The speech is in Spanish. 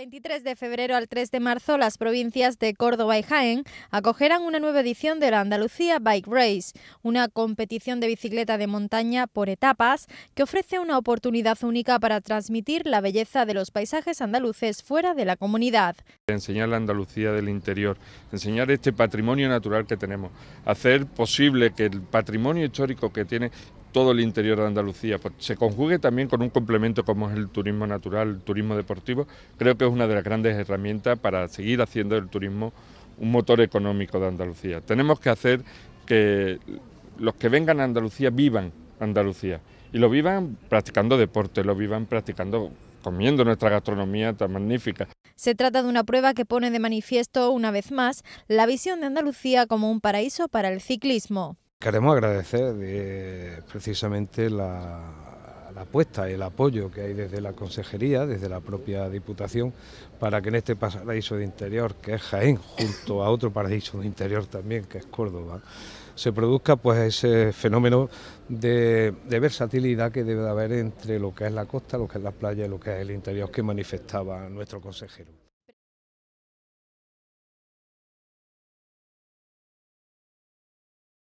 23 de febrero al 3 de marzo, las provincias de Córdoba y Jaén acogerán una nueva edición de la Andalucía Bike Race, una competición de bicicleta de montaña por etapas que ofrece una oportunidad única para transmitir la belleza de los paisajes andaluces fuera de la comunidad. Enseñar la Andalucía del interior, enseñar este patrimonio natural que tenemos, hacer posible que el patrimonio histórico que tiene todo el interior de Andalucía, pues, se conjugue también con un complemento como es el turismo natural, el turismo deportivo, creo que es una de las grandes herramientas para seguir haciendo el turismo un motor económico de Andalucía. Tenemos que hacer que los que vengan a Andalucía vivan Andalucía y lo vivan practicando deporte, lo vivan practicando comiendo nuestra gastronomía tan magnífica. Se trata de una prueba que pone de manifiesto una vez más la visión de Andalucía como un paraíso para el ciclismo. Queremos agradecer precisamente la, apuesta apuesta, el apoyo que hay desde la Consejería, desde la propia Diputación, para que en este paraíso de interior, que es Jaén, junto a otro paraíso de interior también, que es Córdoba, se produzca pues ese fenómeno de, versatilidad que debe haber entre lo que es la costa, lo que es la playa y lo que es el interior que manifestaba nuestro consejero.